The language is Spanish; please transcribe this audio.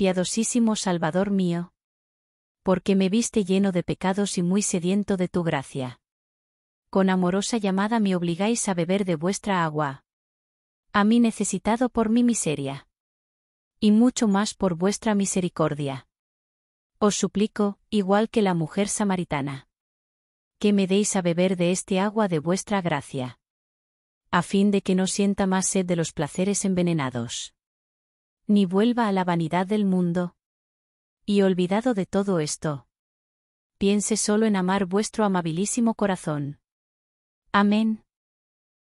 piadosísimo Salvador mío. Porque me viste lleno de pecados y muy sediento de tu gracia. Con amorosa llamada me obligáis a beber de vuestra agua. A mí necesitado por mi miseria. Y mucho más por vuestra misericordia. Os suplico, igual que la mujer samaritana, que me deis a beber de este agua de vuestra gracia a fin de que no sienta más sed de los placeres envenenados ni vuelva a la vanidad del mundo. Y olvidado de todo esto, piense solo en amar vuestro amabilísimo corazón. Amén.